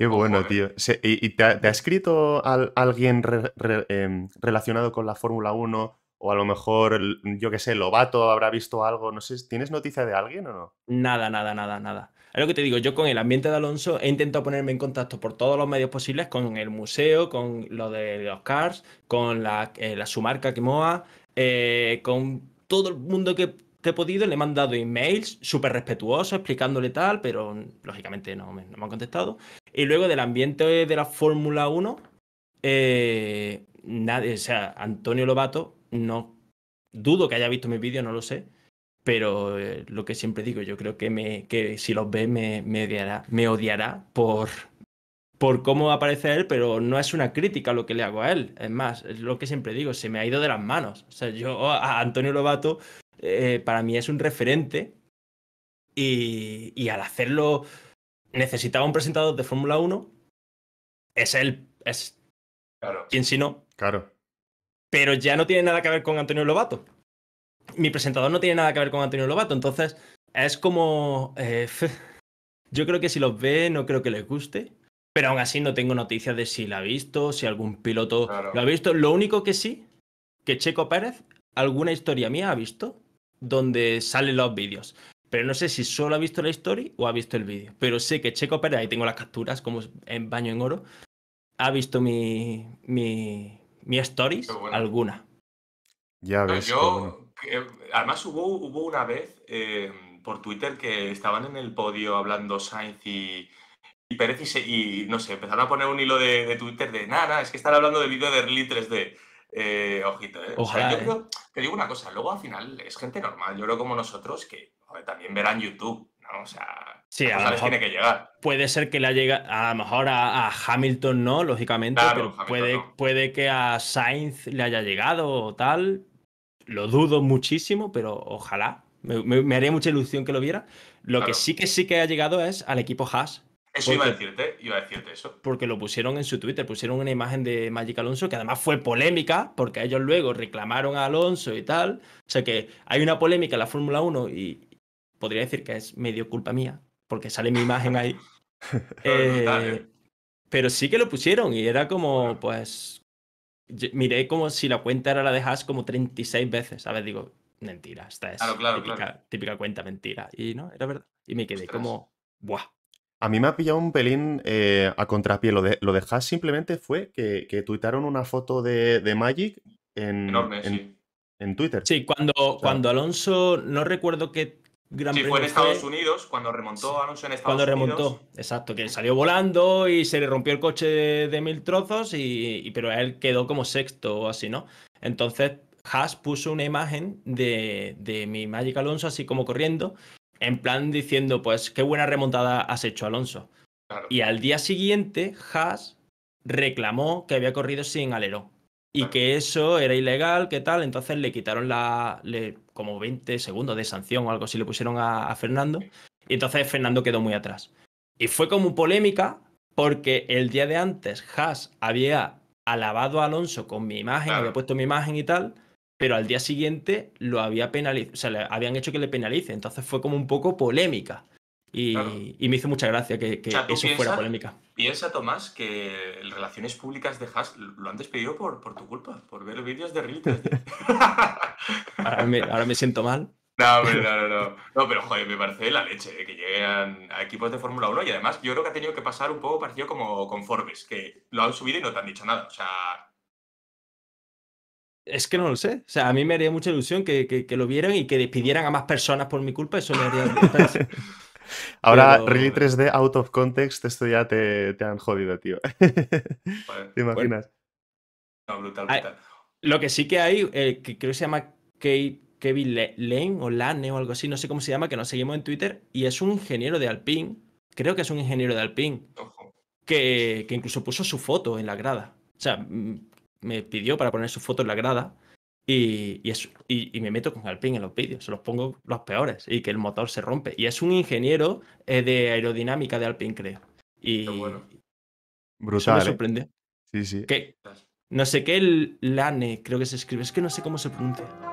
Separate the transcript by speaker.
Speaker 1: Qué bueno, tío. ¿Y, te, ha, escrito alguien em, relacionado con la Fórmula 1? O a lo mejor, yo qué sé, Lobato habrá visto algo, no sé, ¿tienes noticia de alguien o no? Nada, nada, nada, nada. Es lo que te digo, yo con el ambiente de Alonso he intentado ponerme en contacto por todos los medios posibles,
Speaker 2: con el museo, con lo de los cars, con la, eh, su marca Quemoa, eh, con todo el mundo que he podido, le he mandado emails súper respetuosos explicándole tal, pero mm, lógicamente no me, no me, han contestado. Y luego del ambiente de la Fórmula 1, eh, nadie, o sea, Antonio Lobato, no dudo que haya visto mi vídeo no lo sé, pero eh, lo que siempre digo, yo creo que, me, que si los ve me, odiará, me odiará por, por cómo aparece él, pero no es una crítica lo que le hago a él. Es más, es lo que siempre digo, se me ha ido de las manos. O sea, yo a Antonio Lobato eh, para mí es un referente y, al hacerlo necesitaba un presentador de Fórmula 1, es él, es claro. quien si no. Claro. Pero ya no tiene nada que ver con Antonio Lobato. Mi presentador no tiene nada que ver con Antonio Lobato, entonces es como... Eh, yo creo que si los ve no creo que les guste, pero aún así no tengo noticias de si la ha visto, si algún piloto lo ha visto. Lo único que sí, que Checo Pérez alguna historia mía ha visto donde salen los vídeos. Pero no sé si solo ha visto la story o ha visto el vídeo. Pero sé que Checo Pérez, ahí tengo las capturas como en baño en oro, ha visto mi, mi, mi stories alguna. Ya
Speaker 1: ves. Yo, además hubo, hubo una vez eh, por Twitter que estaban en el podio hablando Sainz y, y Pérez y, no sé, empezaron a poner un hilo de, Twitter de nada, es que están hablando de vídeo de Early 3D. Eh, ojito, Ojalá, ¿eh? o sea, yo ¿eh? creo, que digo una cosa, luego al final es gente normal, yo creo como nosotros, que también verán YouTube, ¿no? O sea, tiene que llegar.
Speaker 2: Puede ser que la llegado, a lo mejor a, Hamilton no, lógicamente, pero puede, puede que a Sainz le haya llegado o tal. Lo dudo muchísimo, pero ojalá. Me, haría mucha ilusión que lo viera. Lo que sí que sí que ha llegado es al equipo Haas, eso iba a
Speaker 1: decirte, iba a decirte eso.
Speaker 2: Porque lo pusieron en su Twitter, pusieron una imagen de Magic Alonso que además fue polémica, porque ellos luego reclamaron a Alonso y tal. O sea que hay una polémica en la Fórmula 1 y podría decir que es medio culpa mía, porque sale mi imagen ahí. Eh, ¿eh? pero sí que lo pusieron y era como, pues, miré como si la cuenta era la de Haas como 36 veces, ¿sabes? Digo, mentira, esta es típica, cuenta mentira. Y no, era verdad. Y me quedé como, ¡buah!
Speaker 1: A mí me ha pillado un pelín eh, a contrapié. Lo de, lo Haas simplemente fue que, que tuitaron una foto de, Magic en, en, Twitter. Sí, cuando, cuando Alonso, no recuerdo qué gran sí, fue en Estados Unidos, cuando remontó Alonso en Estados Unidos. Cuando remontó,
Speaker 2: exacto, que salió volando y se le rompió el coche de, mil trozos, y, pero él quedó como sexto o así, ¿no? Entonces, Haas puso una imagen de, de mi Magic Alonso así como corriendo en plan diciendo, pues qué buena remontada has hecho, Alonso. Y al día siguiente, Haas reclamó que había corrido sin alerón y que eso era ilegal, que tal. Entonces le quitaron la, como 20 segundos de sanción o algo así le pusieron a, Fernando. Y entonces Fernando quedó muy atrás. Y fue como polémica porque el día de antes Haas había alabado a Alonso con mi imagen, había puesto mi imagen y tal pero al día siguiente lo había penalizado, o sea, le habían hecho que le penalice, entonces fue como un poco polémica. Y, y me hizo mucha gracia que, que eso fuera polémica.
Speaker 1: Piensa, Tomás, que Relaciones Públicas de Haas lo han despedido por, por tu culpa, por ver vídeos de Reddit. ahora,
Speaker 2: me, siento mal.
Speaker 1: No, pero no, no, no. pero joder, me parece la leche eh, que lleguen a equipos de Fórmula 1 y además yo creo que ha tenido que pasar un poco parecido como con Forbes, que lo han subido y no te han dicho nada. O sea,
Speaker 2: es que no lo sé. O sea, a mí me haría mucha ilusión que, lo vieran y que despidieran a más personas por mi culpa. Eso me haría.
Speaker 1: Ahora, Pero... 3D out of context, esto ya te, han jodido, tío. ¿Te imaginas? No, brutal,
Speaker 2: brutal. Lo que sí que hay, eh, que creo que se llama Kevin Lane o Lane o algo así, no sé cómo se llama, que nos seguimos en Twitter, y es un ingeniero de Alpine. Creo que es un ingeniero de Alpine. Que, que incluso puso su foto en la grada. O sea, mm, me pidió para poner su foto en la grada. Y, me meto con Alpine en los vídeos, se los pongo los peores y que el motor se rompe. Y es un ingeniero eh, de aerodinámica de Alpine, creo. Y bueno. Brutal. me ¿eh? sorprende. Sí, sí. no sé qué, el Lane, creo que se escribe, es que no sé cómo se pronuncia.